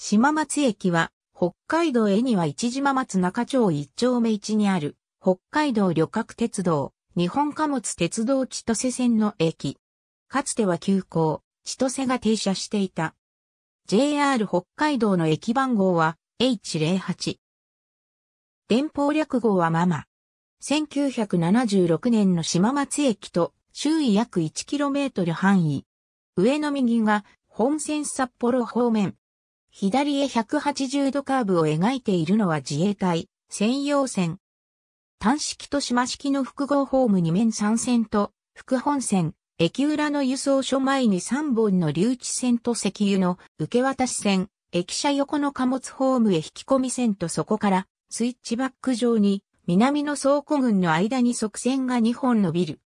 島松駅は、北海道に庭一島松中町一丁目一にある、北海道旅客鉄道、日本貨物鉄道千歳線の駅。かつては急行、千歳が停車していた。JR 北海道の駅番号は H08。電報略号はママ。1976年の島松駅と周囲約 1km 範囲。上の右が本線札幌方面。左へ180度カーブを描いているのは自衛隊、専用線。単式と島式の複合ホーム2面3線と、副本線、駅裏の輸送所前に3本の留置線と石油の受け渡し線、駅舎横の貨物ホームへ引き込み線とそこからスイッチバック上に南の倉庫群の間に側線が2本伸びる。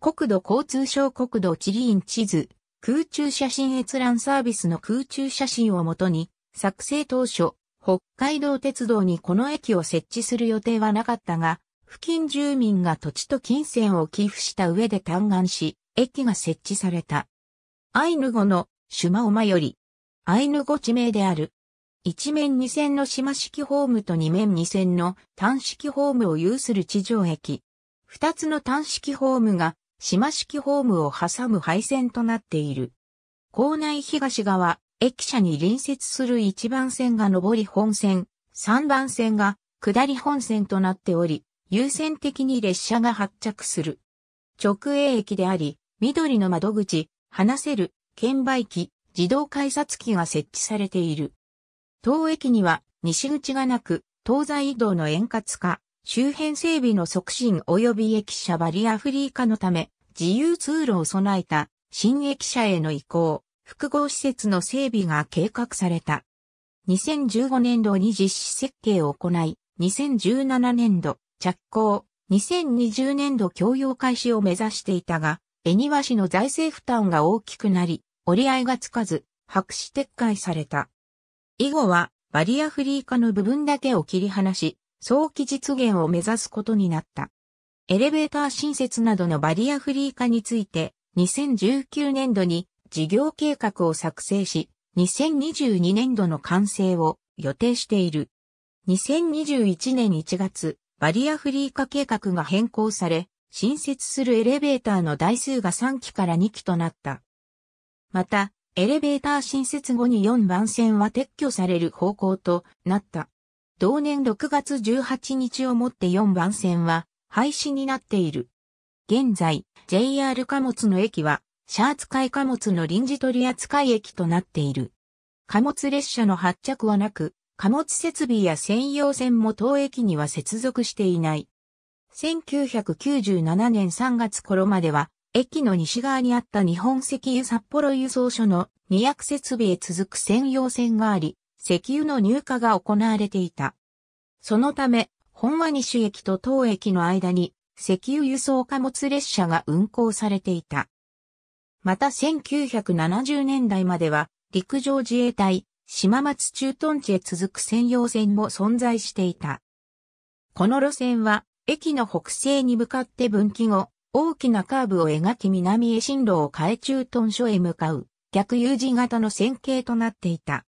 国土交通省国土地理院地図空中写真閲覧サービスの空中写真をもとに、作成当初、北海道鉄道にこの駅を設置する予定はなかったが、付近住民が土地と金銭を寄付した上で嘆願し、駅が設置された。アイヌ語のシュマオマより、アイヌ語地名である。一面二線の島式ホームと二面二線の単式ホームを有する地上駅。二つの単式ホームが島式ホームを挟む廃線となっている。港内東側、駅舎に隣接する1番線が上り本線、3番線が下り本線となっており、優先的に列車が発着する。直営駅であり、緑の窓口、話せる、券売機、自動改札機が設置されている。当駅には西口がなく、東西移動の円滑化、周辺整備の促進及び駅舎バリアフリー化のため、自由通路を備えた新駅舎への移行、複合施設の整備が計画された。2015年度に実施設計を行い、2017年度着工、2020年度供用開始を目指していたが、恵庭市の財政負担が大きくなり、折り合いがつかず、白紙撤回された。以後は、バリアフリー化の部分だけを切り離し、早期実現を目指すことになった。エレベーター新設などのバリアフリー化について、2019年度に事業計画を作成し、2022年度の完成を予定している。2021年1月、バリアフリー化計画が変更され、新設するエレベーターの台数が3機から2機となった。また、エレベーター新設後に4番線は撤去される方向となった。同年6月18日をもって4番線は廃止になっている。現在、JR 貨物の駅は、シャーツ海貨物の臨時取扱駅となっている。貨物列車の発着はなく、貨物設備や専用線も当駅には接続していない。1997年3月頃までは、駅の西側にあった日本石油札幌輸送所の2役設備へ続く専用線があり、石油の入荷が行われていた。そのため、本和西駅と東駅の間に石油輸送貨物列車が運行されていた。また1970年代までは陸上自衛隊、島松駐屯地へ続く専用線も存在していた。この路線は駅の北西に向かって分岐後、大きなカーブを描き南へ進路を変え駐屯所へ向かう逆 U 字型の線形となっていた。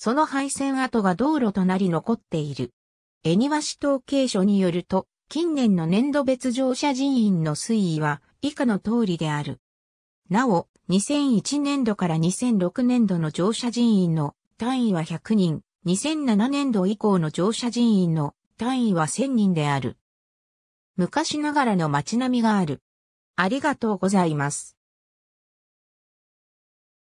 その廃線跡が道路となり残っている。恵庭市統計所によると、近年の年度別乗車人員の推移は以下の通りである。なお、2001年度から2006年度の乗車人員の単位は100人、2007年度以降の乗車人員の単位は1000人である。昔ながらの街並みがある。ありがとうございます。